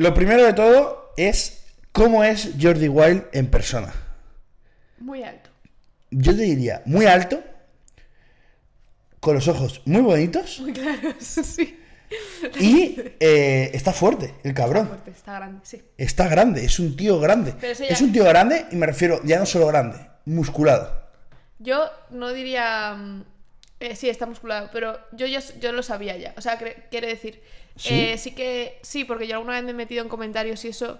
Lo primero de todo es cómo es Jordi Wild en persona. Muy alto. Yo te diría, muy alto, con los ojos muy bonitos. Muy claros, sí. Y eh, está fuerte, el cabrón. Está, fuerte, está, grande, sí. Está grande, es un tío grande. Es un tío grande y me refiero ya no solo grande, musculado. Yo no diría mm, eh, sí, está musculado, pero yo ya yo lo sabía ya. O sea, quiere decir, eh, ¿Sí? que sí, porque yo alguna vez me he metido en comentarios y eso,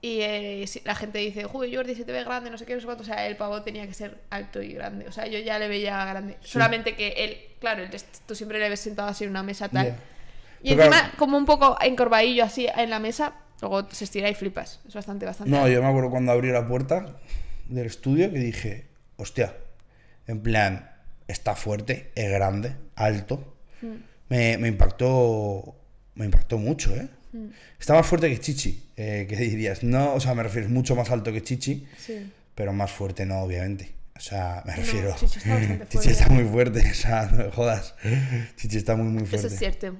y eh, la gente dice, joder, Jordi, se te ve grande, no sé qué, no sé cuánto. O sea, el pavo tenía que ser alto y grande. O sea, yo ya le veía grande. Solamente que él, claro, tú siempre le ves sentado así en una mesa tal. Y encima, como un poco encorvadillo así en la mesa, luego se estira y flipas. Es bastante, bastante. No, yo me acuerdo cuando abrí la puerta del estudio que dije, hostia, en plan está fuerte, es grande, alto. Mm. Me, impactó me impactó mucho, ¿eh? Mm. Está más fuerte que Chichi, eh, ¿qué dirías? No, o sea, me refiero, mucho más alto que Chichi, pero más fuerte no, obviamente. O sea, me refiero. Chichi, está muy fuerte, o sea, no me jodas. Chichi está muy, muy fuerte. Eso es cierto.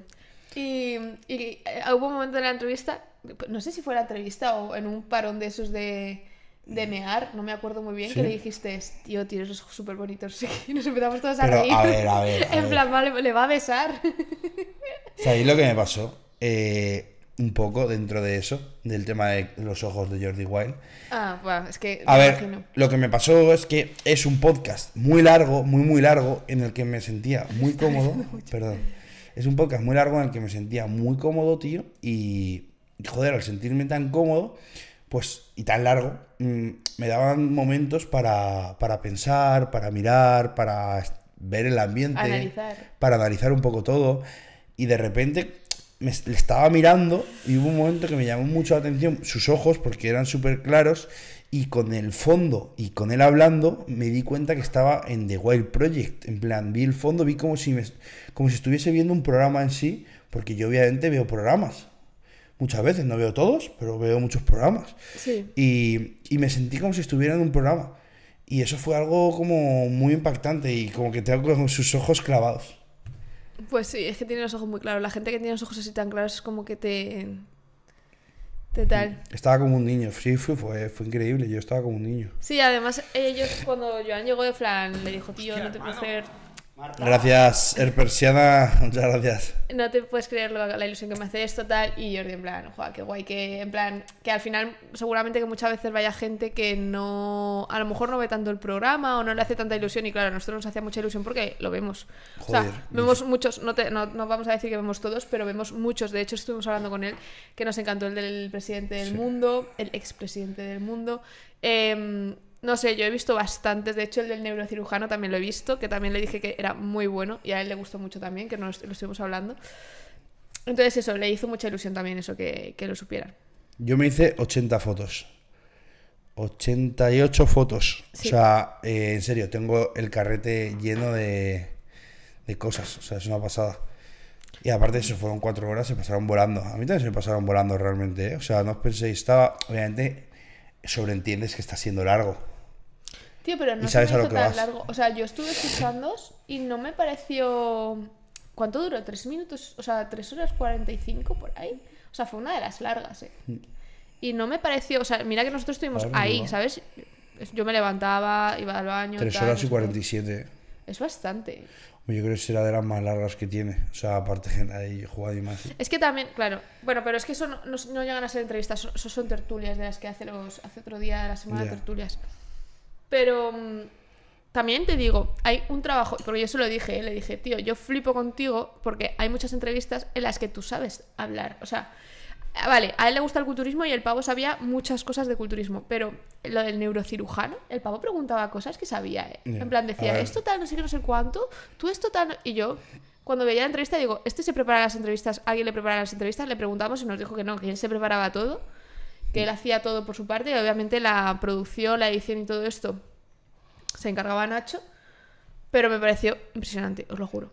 Y, y eh, hubo un momento en la entrevista, no sé si fue la entrevista o en un parón de esos de de no me acuerdo muy bien, que le dijiste, tío, tienes los ojos súper bonitos. Y nos empezamos todos a reír. A ver, a ver. en plan, ¿le, va a besar. ¿Sabéis lo que me pasó? Eh, un poco dentro de eso, del tema de los ojos de Jordi Wilde Ah, bueno, es que. A ver, lo que me pasó es que es un podcast muy largo, muy, muy largo, en el que me sentía muy cómodo. Perdón. Es un podcast muy largo en el que me sentía muy cómodo, tío. Y, joder, al sentirme tan cómodo pues, y tan largo, mm, me daban momentos para, para, pensar, para mirar, para ver el ambiente, analizar. para analizar un poco todo. Y de repente me, le estaba mirando y hubo un momento que me llamó mucho la atención sus ojos porque eran súper claros y con el fondo y con él hablando me di cuenta que estaba en The Wild Project. En plan, vi el fondo, vi como si, como si estuviese viendo un programa en sí, porque yo obviamente veo programas muchas veces, no veo todos, pero veo muchos programas. Sí. Y, y, me sentí como si estuviera en un programa. Y eso fue algo como muy impactante y como que tengo con sus ojos clavados. Pues sí, es que tiene los ojos muy claros. La gente que tiene los ojos así tan claros es como que te... te tal. Estaba como un niño, sí, fue, fue, increíble, yo estaba como un niño. Sí, además ellos cuando Joan llegó de Flan le dijo, tío, no te puedo hacer Gracias, el muchas gracias. No te puedes creer la ilusión que me hace esto, tal, y Jordi en plan, joder, qué guay, que en plan, que al final seguramente que muchas veces vaya gente que no, a lo mejor no ve tanto el programa o no le hace tanta ilusión, y claro, a nosotros nos hacía mucha ilusión porque lo vemos. Joder, vemos muchos, no, te, no, vamos a decir que vemos todos, pero vemos muchos, de hecho estuvimos hablando con él, que nos encantó el del presidente del mundo, el expresidente del mundo. Eh, no sé, yo he visto bastantes. De hecho, el del neurocirujano también lo he visto, que también le dije que era muy bueno y a él le gustó mucho también, que nos lo estuvimos hablando. Entonces, eso, le hizo mucha ilusión también eso que, que lo supieran. Yo me hice 80 fotos. 88 fotos. O sea, eh, en serio, tengo el carrete lleno de, de cosas. O sea, es una pasada. Y aparte de eso, fueron cuatro horas, se pasaron volando. A mí también se me pasaron volando realmente. ¿eh? O sea, no os penséis, estaba, obviamente, sobreentiendes que está siendo largo. Tío, pero no sabes tan largo. O sea, yo estuve escuchando y no me pareció. ¿Cuánto duró? ¿Tres minutos? O sea, tres horas cuarenta y cinco, por ahí. O sea, fue una de las largas, ¿eh? Mm. Y no me pareció. O sea, mira que nosotros estuvimos ahí, ¿sabes? Yo me levantaba, iba al baño. Tres horas y cuarenta y siete Es bastante. Yo creo que será de las más largas que tiene. O sea, aparte de ahí jugada y más. Es que también, claro, bueno, pero es que eso no, llegan a ser entrevistas, eso son tertulias de las que hace los hace otro día de la semana de tertulias. Pero mm, también te digo, hay un trabajo, porque yo se lo dije, le dije, tío, yo flipo contigo porque hay muchas entrevistas en las que tú sabes hablar. O sea, ah, vale, a él le gusta el culturismo y el pavo sabía muchas cosas de culturismo, pero lo del neurocirujano, el pavo preguntaba cosas que sabía, ¿eh? En plan, decía, esto tal, no sé qué, no sé cuánto, tú esto tal, y yo. Cuando veía la entrevista, digo, ¿este se prepara las entrevistas? ¿Alguien le prepara las entrevistas? Le preguntamos y nos dijo que no, que él se preparaba todo, que él hacía todo por su parte y obviamente la producción, la edición y todo esto se encargaba Nacho, pero me pareció impresionante, os lo juro.